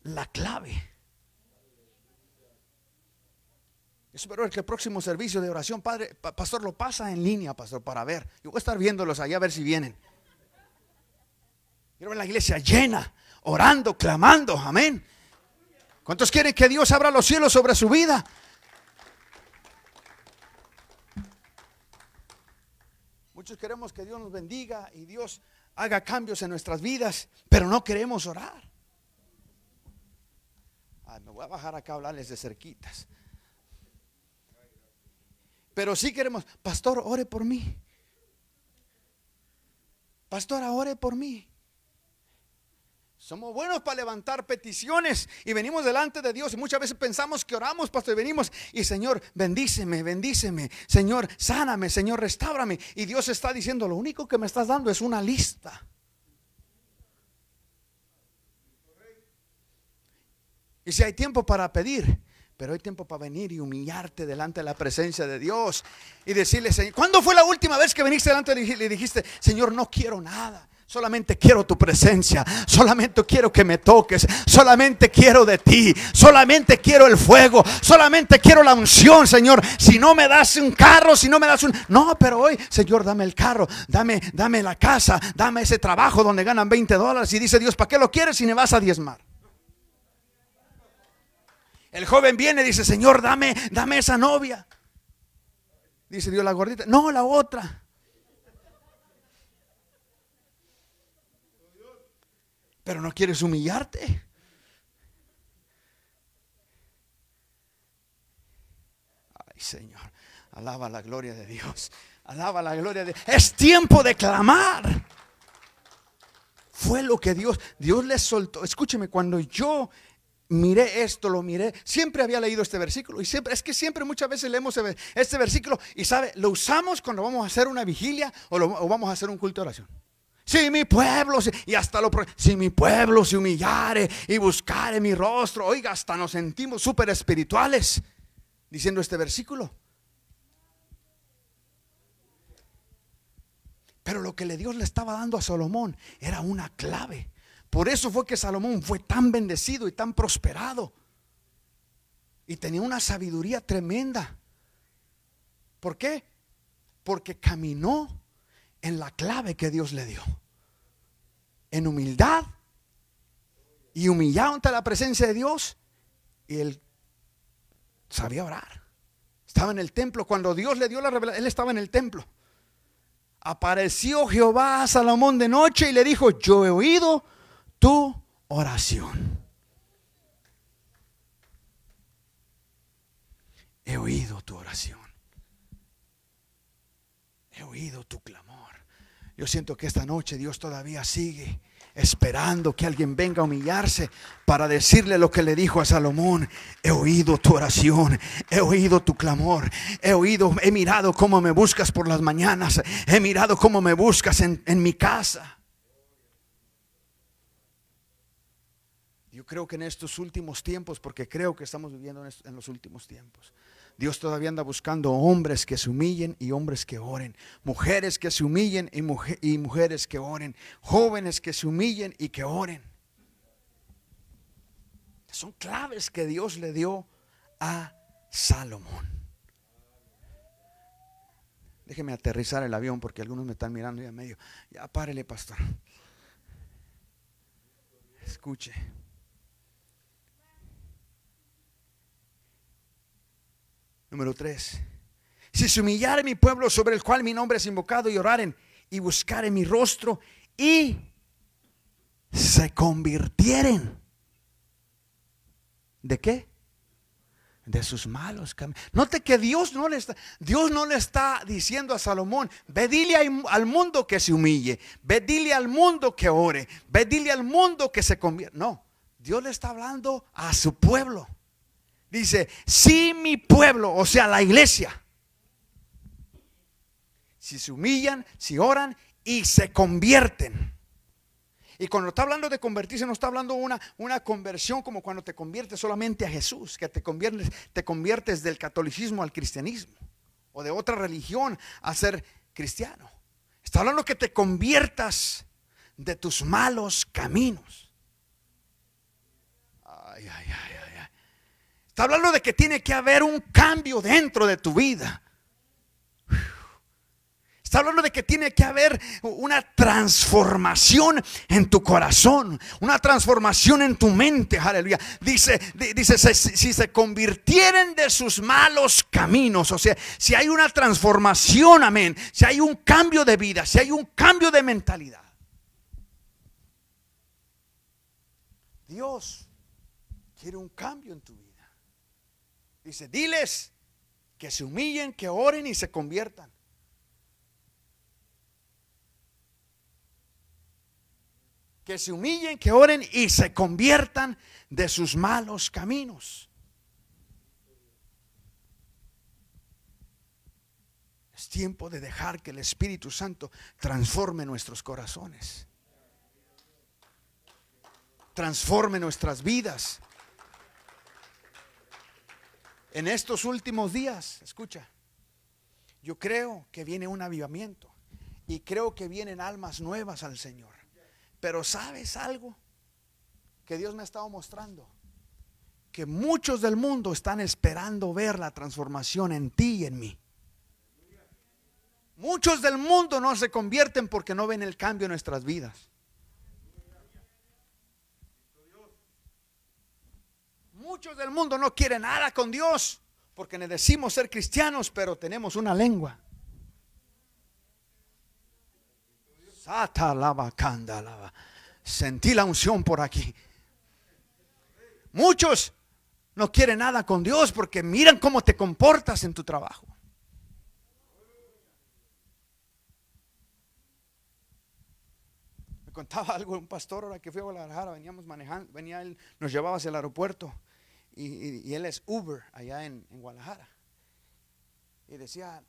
la clave. Espero que el próximo servicio de oración, Padre, Pastor, lo pasa en línea, Pastor, para ver. Yo voy a estar viéndolos allá a ver si vienen. Quiero ver la iglesia llena, orando, clamando, amén. ¿Cuántos quieren que Dios abra los cielos sobre su vida? Muchos queremos que Dios nos bendiga y Dios haga cambios en nuestras vidas, pero no queremos orar. Ay, ah, me voy a bajar acá a hablarles de cerquitas. Pero sí queremos, pastor, ore por mí. Pastora, ore por mí. Somos buenos para levantar peticiones y venimos delante de Dios y muchas veces pensamos que oramos, pastor, y venimos y Señor, bendíceme, bendíceme, Señor, sáname, Señor, restábrame. Y Dios está diciendo, lo único que me estás dando es una lista. Y si hay tiempo para pedir, pero hay tiempo para venir y humillarte delante de la presencia de Dios y decirle, Señor, ¿cuándo fue la última vez que viniste delante de y le dijiste, Señor, no quiero nada? Solamente quiero tu presencia, solamente quiero que me toques, solamente quiero de ti, solamente quiero el fuego, solamente quiero la unción, Señor. Si no me das un carro, si no me das un... No, pero hoy, Señor, dame el carro, dame, dame la casa, dame ese trabajo donde ganan 20 dólares y dice Dios, ¿para qué lo quieres si me vas a diezmar? El joven viene y dice, Señor, dame, dame esa novia. Dice Dios, la gordita. No, la otra. pero no quieres humillarte. Ay, Señor, alaba la gloria de Dios. Alaba la gloria de Dios. Es tiempo de clamar. Fue lo que Dios, Dios le soltó. Escúcheme, cuando yo miré esto, lo miré, siempre había leído este versículo. Y siempre, es que siempre muchas veces leemos este versículo y sabe, lo usamos cuando vamos a hacer una vigilia o, lo, o vamos a hacer un culto de oración. Si mi pueblo, y hasta si mi pueblo se humillare y buscare mi rostro, oiga, hasta nos sentimos súper espirituales diciendo este versículo. Pero lo que Dios le estaba dando a Salomón era una clave. Por eso fue que Salomón fue tan bendecido y tan prosperado. Y tenía una sabiduría tremenda. ¿Por qué? Porque caminó en la clave que Dios le dio. En humildad y humillado ante la presencia de Dios. Y él sabía orar. Estaba en el templo. Cuando Dios le dio la revelación, él estaba en el templo. Apareció Jehová a Salomón de noche y le dijo, yo he oído tu oración. He oído tu oración he oído tu clamor. Yo siento que esta noche Dios todavía sigue esperando que alguien venga a humillarse para decirle lo que le dijo a Salomón. He oído tu oración, he oído tu clamor, he oído, he mirado cómo me buscas por las mañanas, he mirado cómo me buscas en, en mi casa. Yo creo que en estos últimos tiempos, porque creo que estamos viviendo en los últimos tiempos, Dios todavía anda buscando hombres que se humillen y hombres que oren, mujeres que se humillen y, mujeres que oren, jóvenes que se humillen y que oren. Son claves que Dios le dio a Salomón. Déjeme aterrizar el avión porque algunos me están mirando ya medio. Ya párele, pastor. Escuche. Número tres. Si se humillare mi pueblo sobre el cual mi nombre es invocado y oraren y buscaren mi rostro y se convirtieren. ¿De qué? de sus malos caminos. Note que Dios no le está, Dios no le está diciendo a Salomón, ve al mundo que se humille, ve al mundo que ore, ve al mundo que se convierta. No, Dios le está hablando a su pueblo. Dice, si mi pueblo, o sea, la iglesia, si se humillan, si oran y se convierten. Y cuando está hablando de convertirse, no está hablando una, una conversión como cuando te conviertes solamente a Jesús, que te conviertes, te conviertes del catolicismo al cristianismo o de otra religión a ser cristiano. Está hablando que te conviertas de tus malos caminos. Ay, ay, ay. Está hablando de que tiene que haber un cambio dentro de tu vida. Está hablando de que tiene que haber una transformación en tu corazón, una transformación en tu mente. Aleluya. Dice, dice si, se convirtieren de sus malos caminos, o sea, si hay una transformación, amén, si hay un cambio de vida, si hay un cambio de mentalidad. Dios quiere un cambio en tu vida. Dice, diles que se humillen, que oren y se conviertan. Que se humillen, que oren y se conviertan de sus malos caminos. Es tiempo de dejar que el Espíritu Santo transforme nuestros corazones transforme nuestras vidas, en estos últimos días, escucha, yo creo que viene un avivamiento y creo que vienen almas nuevas al Señor. Pero ¿sabes algo que Dios me ha estado mostrando? Que muchos del mundo están esperando ver la transformación en ti y en mí. Muchos del mundo no se convierten porque no ven el cambio en nuestras vidas. Muchos del mundo no quieren nada con Dios porque le decimos ser cristianos, pero tenemos una lengua. Sata lava Sentí la unción por aquí. Muchos no quieren nada con Dios porque miran cómo te comportas en tu trabajo. Me contaba (laughs) algo un pastor ahora que fui a Guadalajara, veníamos manejando, venía él, nos llevaba hacia el aeropuerto y, él es Uber allá en, Guadalajara. Y decía,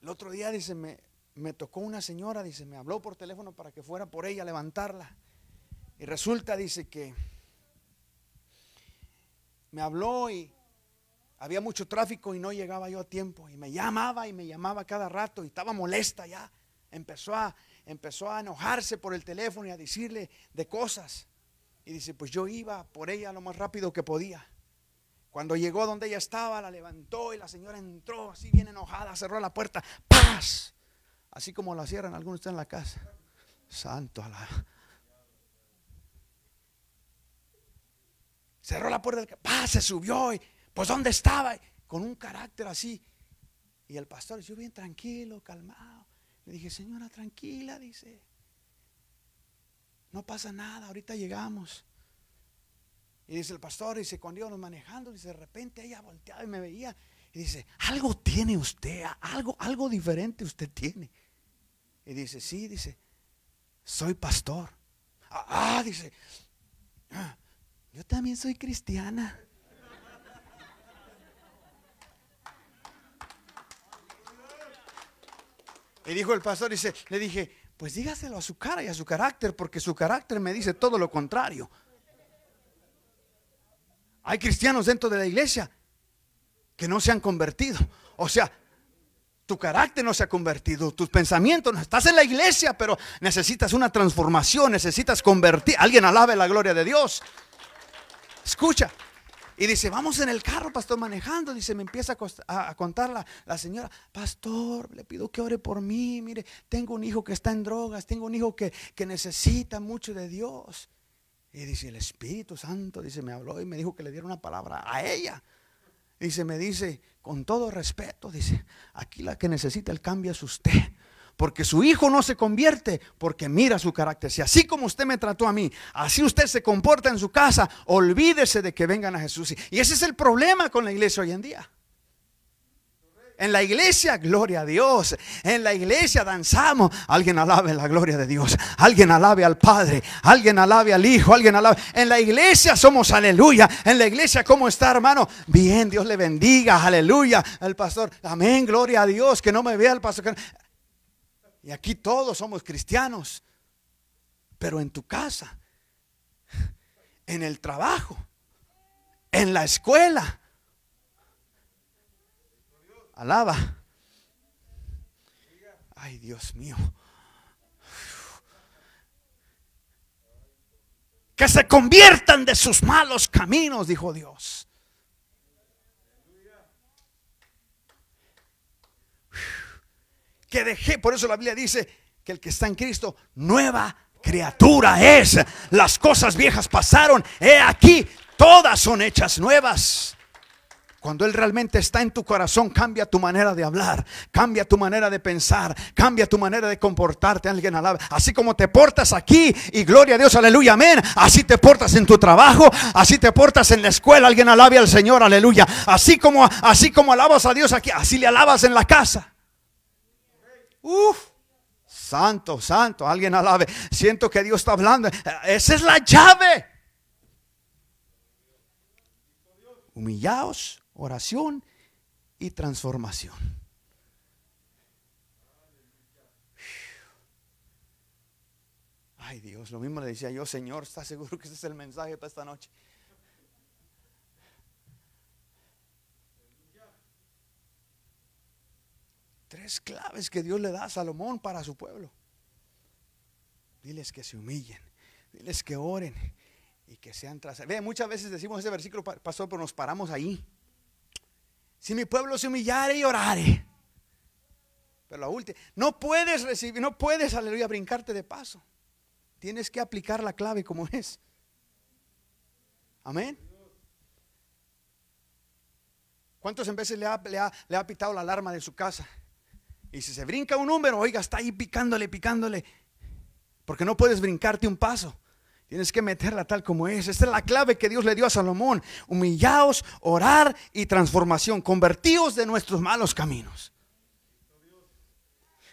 el otro día, dice, me, me tocó una señora, dice, me habló por teléfono para que fuera por ella a levantarla. Y resulta, dice, que me habló y había mucho tráfico y no llegaba yo a tiempo. Y me llamaba y me llamaba cada rato y estaba molesta ya. Empezó a, empezó a enojarse por el teléfono y a decirle de cosas. Y dice, pues yo iba por ella lo más rápido que podía. Cuando llegó donde ella estaba, la levantó y la señora entró así bien enojada, cerró la puerta. ¡Paz! Así como la cierran algunos está en la casa. Santo Alá. Cerró la puerta ¡Paz! Se subió y pues ¿dónde estaba? Con un carácter así. Y el pastor, yo bien tranquilo, calmado. Le dije, señora, tranquila, dice. No pasa nada, ahorita llegamos. Y dice el pastor, dice, cuando nos manejando, dice, de repente ella volteaba y me veía. Y dice, algo tiene usted, algo, algo diferente usted tiene. Y dice, sí, dice, soy pastor. Ah, ah dice, ah, yo también soy cristiana. Y dijo el pastor, dice, le dije, pues dígaselo a su cara y a su carácter, porque su carácter me dice todo lo contrario. Hay cristianos dentro de la iglesia que no se han convertido. O sea, tu carácter no se ha convertido, tus pensamientos, no estás en la iglesia, pero necesitas una transformación, necesitas convertir. Alguien alabe la gloria de Dios. Escucha. Y dice, vamos en el carro, pastor, manejando. Dice, me empieza a, contar la, señora, pastor, le pido que ore por mí. Mire, tengo un hijo que está en drogas, tengo un hijo que, que necesita mucho de Dios. Y dice, el Espíritu Santo, dice, me habló y me dijo que le diera una palabra a ella. Dice, me dice, con todo respeto, dice, aquí la que necesita el cambio es usted. Porque su hijo no se convierte porque mira su carácter. Si así como usted me trató a mí, así usted se comporta en su casa, olvídese de que vengan a Jesús. Y ese es el problema con la iglesia hoy en día. En la iglesia, gloria a Dios. En la iglesia danzamos. Alguien alabe la gloria de Dios. Alguien alabe al Padre. Alguien alabe al Hijo. Alguien alabe. En la iglesia somos aleluya. En la iglesia, ¿cómo está, hermano? Bien, Dios le bendiga. Aleluya. El pastor, amén, gloria a Dios. Que no me vea el pastor. Y aquí todos somos cristianos. Pero en tu casa, en el trabajo, en la escuela Alaba. Ay, Dios mío. Que se conviertan de sus malos caminos, dijo Dios. Que dejé, por eso la Biblia dice que el que está en Cristo, nueva criatura es. Las cosas viejas pasaron. He aquí, todas son hechas nuevas. Cuando Él realmente está en tu corazón, cambia tu manera de hablar, cambia tu manera de pensar, cambia tu manera de comportarte. Alguien alabe. Así como te portas aquí, y gloria a Dios, aleluya, amén. Así te portas en tu trabajo, así te portas en la escuela. Alguien alabe al Señor, aleluya. Así como, así como alabas a Dios aquí, así le alabas en la casa. Uf, santo, santo, alguien alabe. Siento que Dios está hablando. Esa es la llave. Humillaos oración y transformación. Ay Dios, lo mismo le decía yo, Señor, Está seguro que ese es el mensaje para esta noche? Tres claves que Dios le da a Salomón para su pueblo. Diles que se humillen, diles que oren y que sean tras. Ve, muchas veces decimos ese versículo, pastor, pero nos paramos ahí. Si mi pueblo se humillare y orare. Pero la última, no puedes recibir, no puedes, aleluya, brincarte de paso. Tienes que aplicar la clave como es. Amén. ¿Cuántos en veces le ha, le, ha, le ha pitado la alarma de su casa? Y si se brinca un número, oiga, está ahí picándole, picándole. Porque no puedes brincarte un paso. Tienes que meterla tal como es. Esta es la clave que Dios le dio a Salomón. Humillaos, orar y transformación. Convertíos de nuestros malos caminos.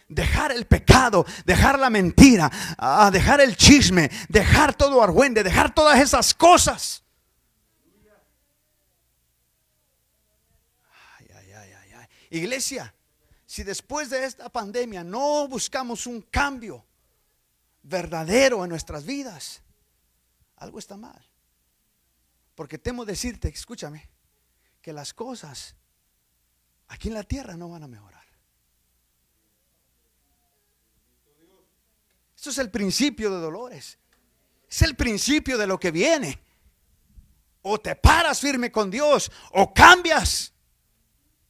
Dejar el pecado, dejar la mentira, ah, dejar el chisme, dejar todo argüende, dejar todas esas cosas. Iglesia, si después de esta pandemia no buscamos un cambio verdadero en nuestras vidas, algo está mal. Porque temo decirte, escúchame, que las cosas aquí en la tierra no van a mejorar. Esto es el principio de dolores. Es el principio de lo que viene. O te paras firme con Dios o cambias.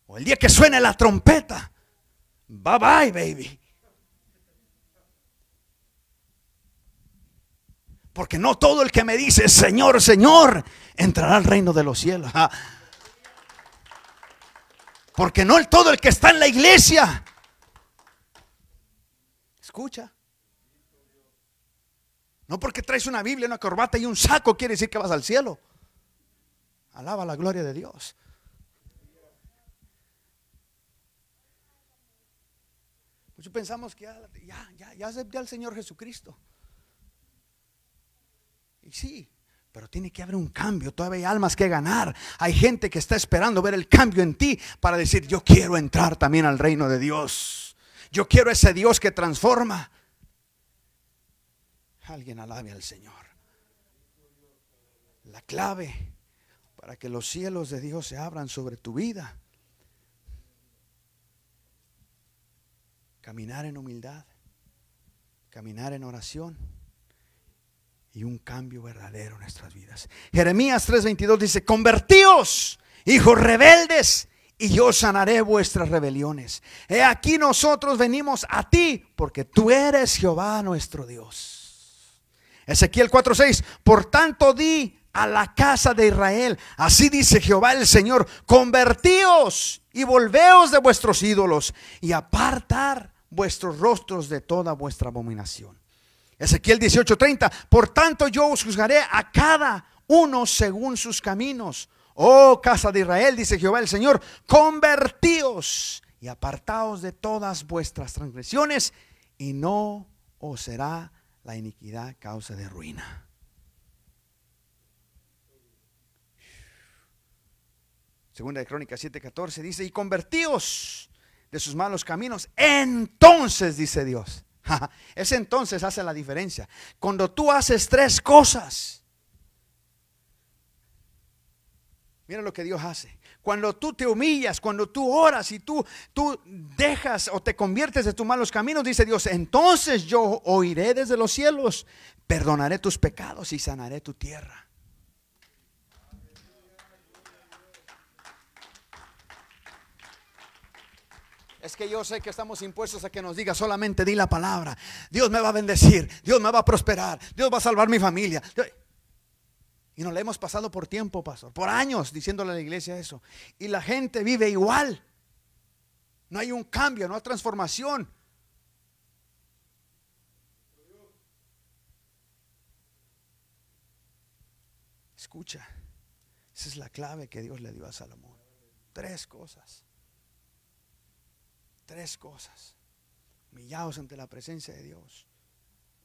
O el día que suene la trompeta. Bye bye, baby. Porque no todo el que me dice, Señor, Señor, entrará al reino de los cielos. Ah. Porque no todo el que está en la iglesia. Escucha. No porque traes una Biblia, una corbata y un saco quiere decir que vas al cielo. Alaba la gloria de Dios. Muchos pues pensamos que ya, ya, ya, ya al Señor Jesucristo sí, pero tiene que haber un cambio, todavía hay almas que ganar. Hay gente que está esperando ver el cambio en ti para decir, yo quiero entrar también al reino de Dios. Yo quiero ese Dios que transforma. Alguien alabe al Señor. La clave para que los cielos de Dios se abran sobre tu vida. Caminar en humildad, caminar en oración y un cambio verdadero en nuestras vidas. Jeremías 3:22 dice, convertíos, hijos rebeldes, y yo sanaré vuestras rebeliones. He aquí nosotros venimos a ti, porque tú eres Jehová nuestro Dios. Ezequiel 4:6, por tanto di a la casa de Israel, así dice Jehová el Señor, convertíos y volveos de vuestros ídolos y apartar vuestros rostros de toda vuestra abominación. Ezequiel 18:30, por tanto yo os juzgaré a cada uno según sus caminos. Oh casa de Israel, dice Jehová el Señor, convertíos y apartaos de todas vuestras transgresiones y no os será la iniquidad causa de ruina. Segunda de Crónicas 7:14 dice, y convertíos de sus malos caminos. Entonces, dice Dios, (laughs) Ese entonces hace la diferencia. Cuando tú haces tres cosas, mira lo que Dios hace. Cuando tú te humillas, cuando tú oras y tú, tú dejas o te conviertes de tus malos caminos, dice Dios, entonces yo oiré desde los cielos, perdonaré tus pecados y sanaré tu tierra. Es que yo sé que estamos impuestos a que nos diga solamente di la palabra. Dios me va a bendecir, Dios me va a prosperar, Dios va a salvar mi familia. Y nos la hemos pasado por tiempo, pastor, por años diciéndole a la iglesia eso. Y la gente vive igual. No hay un cambio, no hay transformación. Escucha, esa es la clave que Dios le dio a Salomón. Tres cosas. Tres cosas. Humillados ante la presencia de Dios.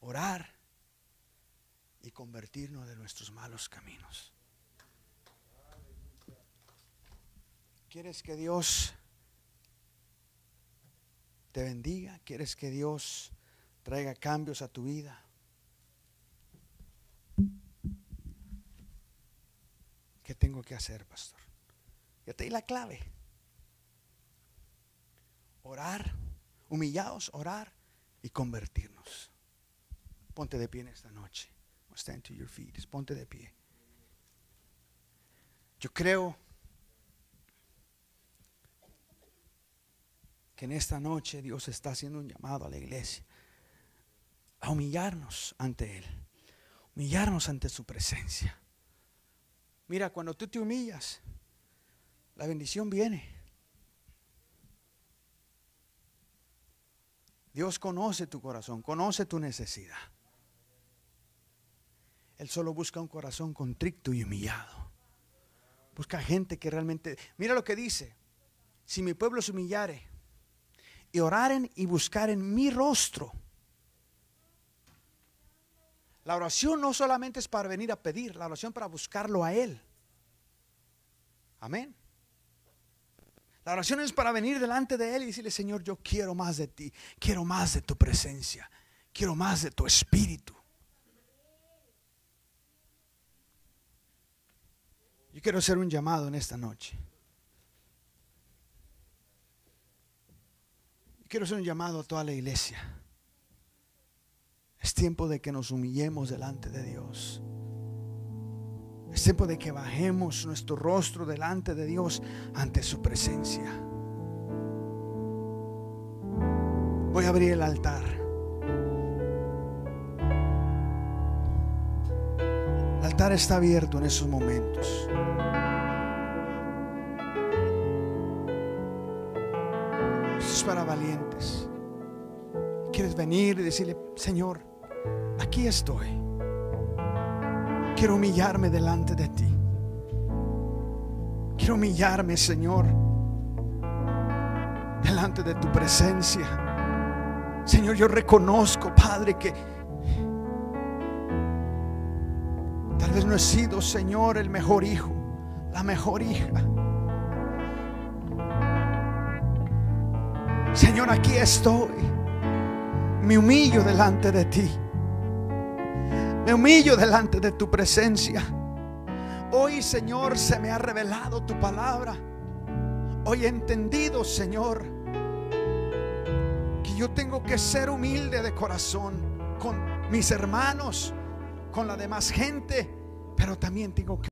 Orar y convertirnos de nuestros malos caminos. ¿Quieres que Dios te bendiga? ¿Quieres que Dios traiga cambios a tu vida? ¿Qué tengo que hacer, pastor? Ya te di la clave orar, humillados, orar y convertirnos. Ponte de pie en esta noche. Stand to your feet. Ponte de pie. Yo creo que en esta noche Dios está haciendo un llamado a la iglesia a humillarnos ante Él, humillarnos ante su presencia. Mira, cuando tú te humillas, la bendición viene. Dios conoce tu corazón, conoce tu necesidad. Él solo busca un corazón contrito y humillado. Busca gente que realmente... Mira lo que dice. Si mi pueblo se humillare y oraren y buscaren mi rostro. La oración no solamente es para venir a pedir, la oración para buscarlo a Él. Amén. La oración es para venir delante de Él y decirle, Señor, yo quiero más de ti, quiero más de tu presencia, quiero más de tu espíritu. Yo quiero hacer un llamado en esta noche. quiero hacer un llamado a toda la iglesia. Es tiempo de que nos humillemos delante de Dios. Es tiempo de que bajemos nuestro rostro delante de Dios ante su presencia. Voy a abrir el altar. El altar está abierto en esos momentos. Esto es para valientes. Quieres venir y decirle, Señor, aquí estoy quiero humillarme delante de ti. Quiero humillarme, Señor, delante de tu presencia. Señor, yo reconozco, Padre, que tal vez no he sido, Señor, el mejor hijo, la mejor hija. Señor, aquí estoy. Me humillo delante de ti. Me humillo delante de tu presencia. Hoy, Señor, se me ha revelado tu palabra. Hoy he entendido, Señor, que yo tengo que ser humilde de corazón con mis hermanos, con la demás gente, pero también tengo que...